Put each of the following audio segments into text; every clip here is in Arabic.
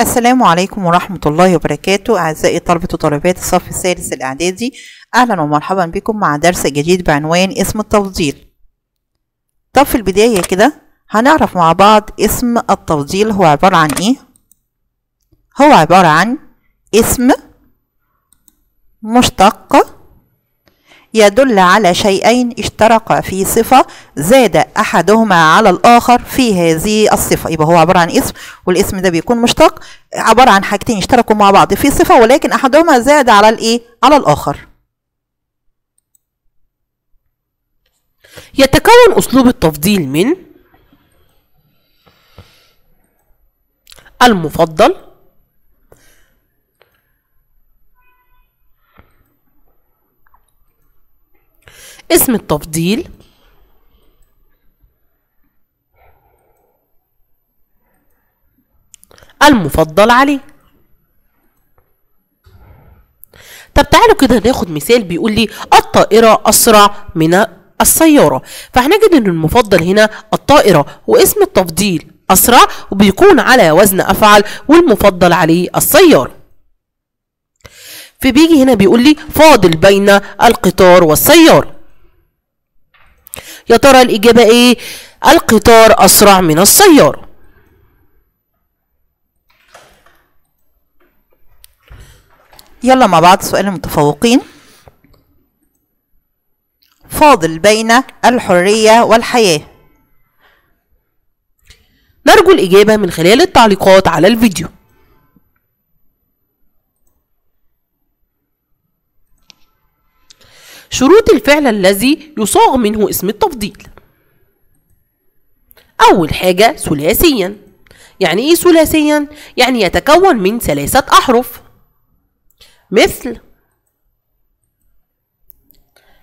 السلام عليكم ورحمة الله وبركاته أعزائي طلبة وطالبات الصف الثالث الإعدادي أهلا ومرحبا بكم مع درس جديد بعنوان اسم التفضيل طب في البداية كده هنعرف مع بعض اسم التفضيل هو عبارة عن إيه؟ هو عبارة عن اسم مشتق يدل على شيئين اشترقا في صفة زاد أحدهما على الآخر في هذه الصفة يبقى هو عبارة عن اسم والاسم ده بيكون مشتق عبارة عن حاجتين اشتركوا مع بعض في صفة ولكن أحدهما زاد على الإيه؟ على الآخر يتكون أسلوب التفضيل من المفضل اسم التفضيل المفضل عليه طب تعالوا كده ناخد مثال بيقول لي الطائرة أسرع من السيارة فهنجد ان المفضل هنا الطائرة واسم التفضيل أسرع وبيكون على وزن أفعل والمفضل عليه السيارة فبيجي هنا بيقول لي فاضل بين القطار والسيارة يا ترى الإجابة إيه؟ القطار أسرع من السيارة يلا مع بعض سؤال المتفوقين فاضل بين الحرية والحياة نرجو الإجابة من خلال التعليقات على الفيديو شروط الفعل الذي يصاغ منه اسم التفضيل أول حاجة ثلاثيا يعني إيه ثلاثيا؟ يعني يتكون من ثلاثة أحرف مثل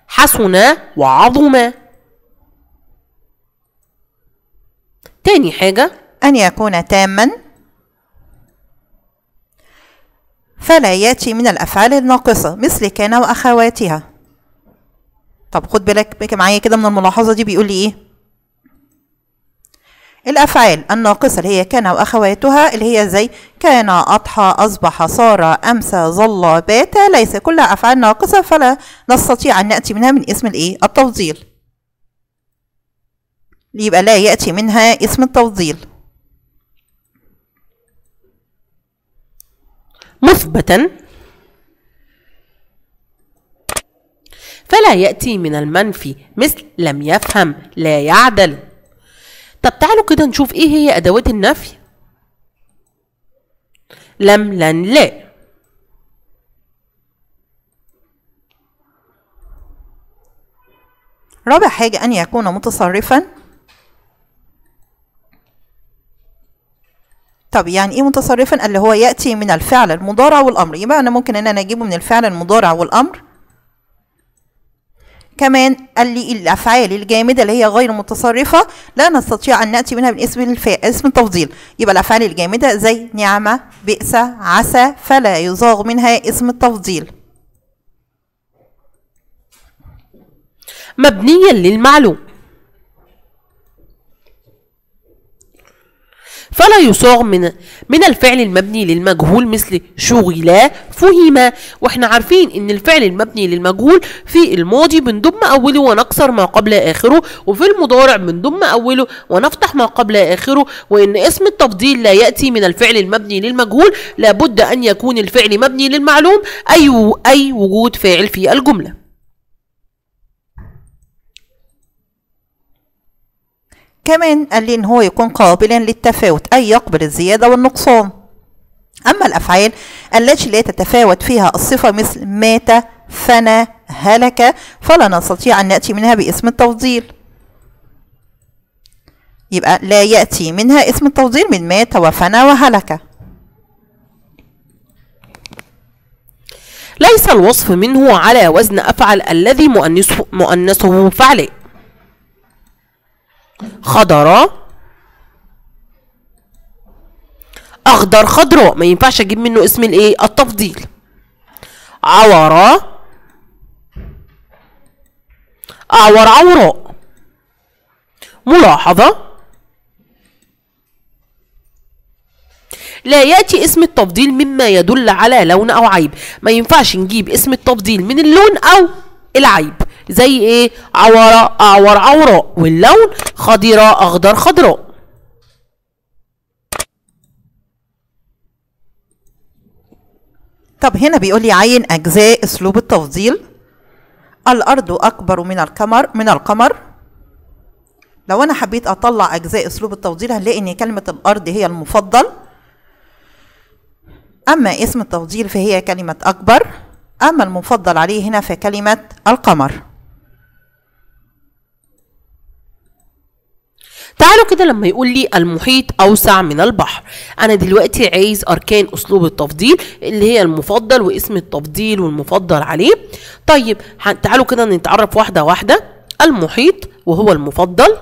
حسنا وعظما تاني حاجة أن يكون تاما فلا يأتي من الأفعال الناقصة مثل كان وأخواتها طب خد بالك معايا كده من الملاحظة دي بيقول لي ايه الأفعال الناقصة اللي هي كان وأخواتها اللي هي زي كان أضحى أصبح صار أمسى ظل بات ليس كلها أفعال ناقصة فلا نستطيع أن نأتي منها من اسم الإيه التفضيل يبقى لا يأتي منها اسم التفضيل مثبتا فلا يأتي من المنفي مثل لم يفهم لا يعدل طب تعالوا كده نشوف ايه هي أدوات النفي لم لن لا رابع حاجة أن يكون متصرفا طب يعني ايه متصرفا اللي هو ياتي من الفعل المضارع والامر يبقى انا ممكن ان انا اجيبه من الفعل المضارع والامر كمان قال لي الافعال الجامده اللي هي غير متصرفه لا نستطيع ان ناتي منها بالاسم الف... اسم التفضيل يبقى الافعال الجامده زي نعمه بئس عسى فلا يزاغ منها اسم التفضيل مبنيا للمعلوم فلا يصاغ من من الفعل المبني للمجهول مثل شغلا فهما واحنا عارفين ان الفعل المبني للمجهول في الماضي بنضم اوله ونكسر ما قبل اخره وفي المضارع بنضم اوله ونفتح ما قبل اخره وان اسم التفضيل لا ياتي من الفعل المبني للمجهول لابد ان يكون الفعل مبني للمعلوم اي اي وجود فاعل في الجمله كمان قال لي إن هو يكون قابلا للتفاوت أي يقبل الزيادة والنقصان أما الأفعال التي لا تتفاوت فيها الصفة مثل مات فنى هلك فلا نستطيع أن نأتي منها باسم التفضيل يبقى لا يأتي منها اسم التفضيل من مات وفنى وهلك ليس الوصف منه على وزن أفعل الذي مؤنسه, مؤنسه فعله خضراء اخضر خضراء ما ينفعش اجيب منه اسم الايه التفضيل عورا اعور عوراء ملاحظه لا يأتي اسم التفضيل مما يدل على لون أو عيب ما ينفعش نجيب اسم التفضيل من اللون أو العيب زي ايه عورة اعور عوراء واللون خضراء اخضر خضراء طب هنا بيقول لي عين اجزاء اسلوب التفضيل الارض اكبر من القمر من القمر لو انا حبيت اطلع اجزاء اسلوب التفضيل هنلاقي ان كلمه الارض هي المفضل اما اسم التفضيل فهي كلمه اكبر اما المفضل عليه هنا فكلمه القمر تعالوا كده لما يقول لي المحيط أوسع من البحر أنا دلوقتي عايز أركان أسلوب التفضيل اللي هي المفضل واسم التفضيل والمفضل عليه طيب تعالوا كده نتعرف واحدة واحدة المحيط وهو المفضل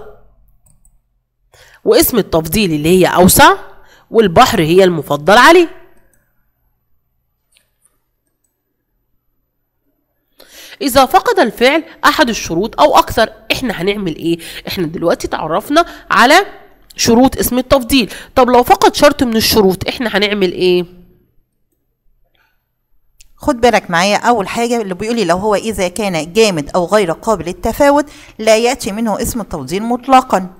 واسم التفضيل اللي هي أوسع والبحر هي المفضل عليه اذا فقد الفعل احد الشروط او اكثر احنا هنعمل ايه احنا دلوقتي تعرفنا على شروط اسم التفضيل طب لو فقد شرط من الشروط احنا هنعمل ايه خد بالك معايا اول حاجه اللي بيقول لي لو هو اذا كان جامد او غير قابل للتفاوت لا ياتي منه اسم التفضيل مطلقا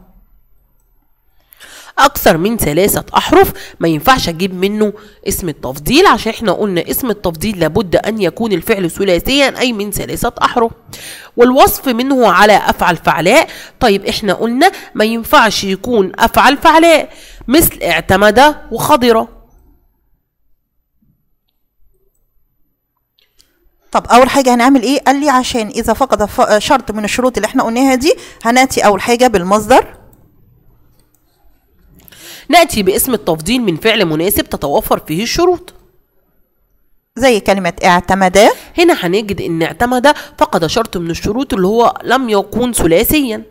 اكثر من ثلاثه احرف ما ينفعش اجيب منه اسم التفضيل عشان احنا قلنا اسم التفضيل لابد ان يكون الفعل ثلاثيا اي من ثلاثه احرف والوصف منه على افعل فعلاء طيب احنا قلنا ما ينفعش يكون افعل فعلاء مثل اعتمد وخضر طب اول حاجه هنعمل ايه قال لي عشان اذا فقد شرط من الشروط اللي احنا قلناها دي هناتي اول حاجه بالمصدر نأتي باسم التفضيل من فعل مناسب تتوفر فيه الشروط زي كلمة اعتمد هنا هنجد ان اعتمد فقد شرط من الشروط اللي هو لم يكون ثلاثيا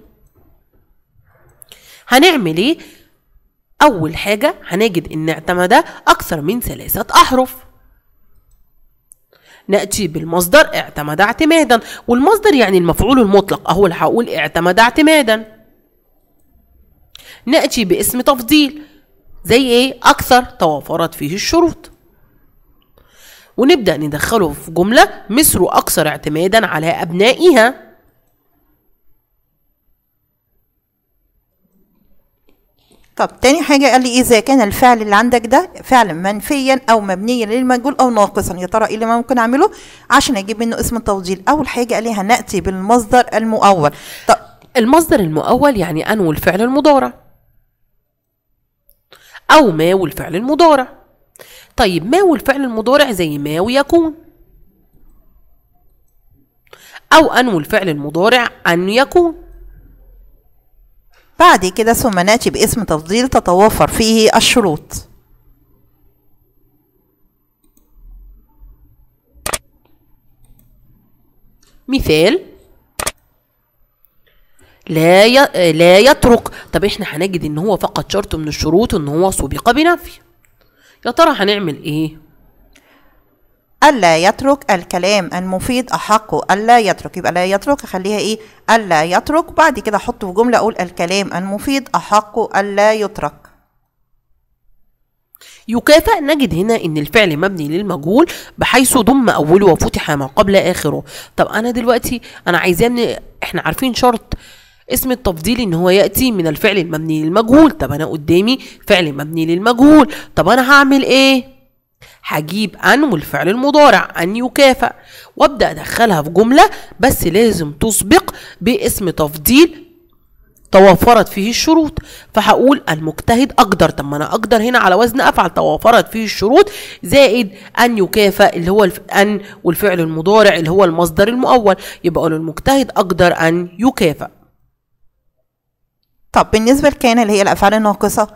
هنعمل ايه اول حاجة هنجد ان اعتمد اكثر من ثلاثة احرف نأتي بالمصدر اعتمد اعتمادا والمصدر يعني المفعول المطلق اهو اللي هقول اعتمد اعتمادا نأتي باسم تفضيل زي ايه اكثر توافرت فيه الشروط ونبدأ ندخله في جملة مصر أكثر اعتمادا على أبنائها طب تاني حاجة قال لي إذا كان الفعل اللي عندك ده فعلا منفيا أو مبنيا للمجهول أو ناقصا يا ترى إيه اللي ممكن أعمله عشان أجيب منه اسم التوضيل أول حاجة قال لي هنأتي بالمصدر المؤول طب المصدر المؤول يعني أنو الفعل المضارع أو ما والفعل المضارع طيب ما والفعل المضارع زي ما ويكون أو أن والفعل المضارع أن يكون بعد كده ثم نأتي باسم تفضيل تتوافر فيه الشروط مثال لا لا يترك طب احنا هنجد ان هو فقد شرط من الشروط ان هو سبق بنفي يا ترى هنعمل ايه ألا يترك الكلام المفيد أحق ألا يترك يبقى لا يترك خليها إيه ألا يترك بعد كده أحطه في جملة أقول الكلام المفيد أحق ألا يترك يكافأ نجد هنا إن الفعل مبني للمجهول بحيث ضم أوله وفتح ما قبل آخره طب أنا دلوقتي أنا عايزاه إحنا عارفين شرط اسم التفضيل ان هو ياتي من الفعل المبني للمجهول طب انا قدامي فعل مبني للمجهول طب انا هعمل ايه هجيب ان والفعل المضارع ان يكافئ وابدا ادخلها في جمله بس لازم تسبق باسم تفضيل توافرت فيه الشروط فهقول المجتهد اقدر طب ما انا اقدر هنا على وزن افعل توافرت فيه الشروط زائد ان يكافئ اللي هو ان والفعل المضارع اللي هو المصدر المؤول يبقى المجتهد اقدر ان يكافئ طب بالنسبة لكان اللي هي الأفعال الناقصة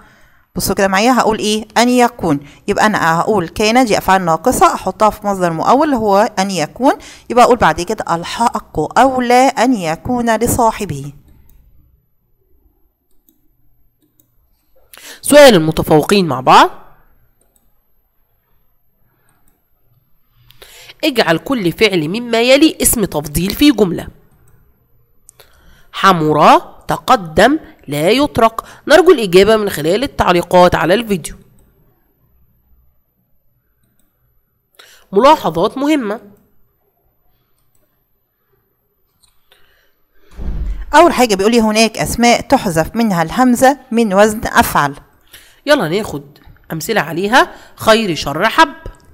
بصوا كده معايا هقول ايه ان يكون يبقى انا هقول كان دي افعال ناقصه احطها في مصدر مؤول هو ان يكون يبقى اقول بعد كده الحق اولى ان يكون لصاحبه سؤال المتفوقين مع بعض اجعل كل فعل مما يلي اسم تفضيل في جمله حمرا تقدم لا يطرق نرجو الإجابة من خلال التعليقات على الفيديو ملاحظات مهمة أول حاجة بيقول لي هناك أسماء تحذف منها الهمزة من وزن أفعل يلا ناخد أمثلة عليها خير شر حب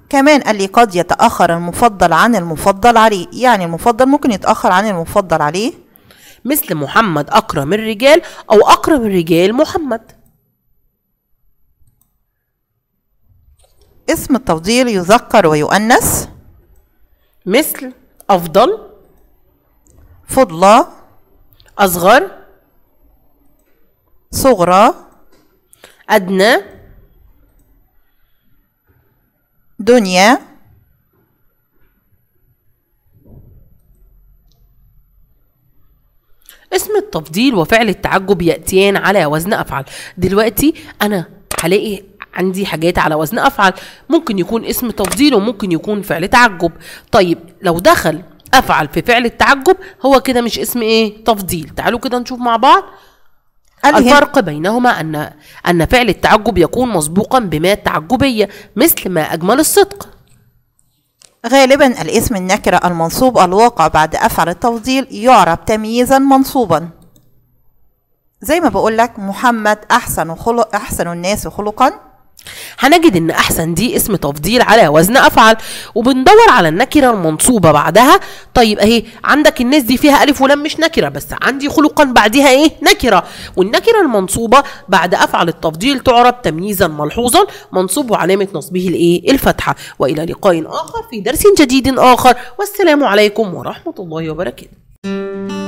كمان قال لي قد يتأخر المفضل عن المفضل عليه يعني المفضل ممكن يتأخر عن المفضل عليه مثل محمد أكرم الرجال أو أكرم الرجال محمد اسم التفضيل يذكر ويؤنث مثل أفضل فضلى أصغر صغرى أدنى دنيا اسم التفضيل وفعل التعجب ياتيان على وزن افعل دلوقتي انا هلاقي عندي حاجات على وزن افعل ممكن يكون اسم تفضيل وممكن يكون فعل تعجب طيب لو دخل افعل في فعل التعجب هو كده مش اسم ايه تفضيل تعالوا كده نشوف مع بعض الفرق بينهما ان ان فعل التعجب يكون مسبوقا بما التعجبيه مثل ما اجمل الصدق غالبا الاسم النكرة المنصوب الواقع بعد أفعل التفضيل يعرب تمييزا منصوبا زي ما بقولك محمد أحسن, خلق أحسن الناس خلقا هنجد ان احسن دي اسم تفضيل على وزن افعل وبندور على النكره المنصوبه بعدها طيب اهي عندك الناس دي فيها الف ولام مش نكره بس عندي خلقا بعدها ايه نكره والنكره المنصوبه بعد افعل التفضيل تعرب تمييزا ملحوظا منصوب وعلامه نصبه الايه الفتحه والى لقاء اخر في درس جديد اخر والسلام عليكم ورحمه الله وبركاته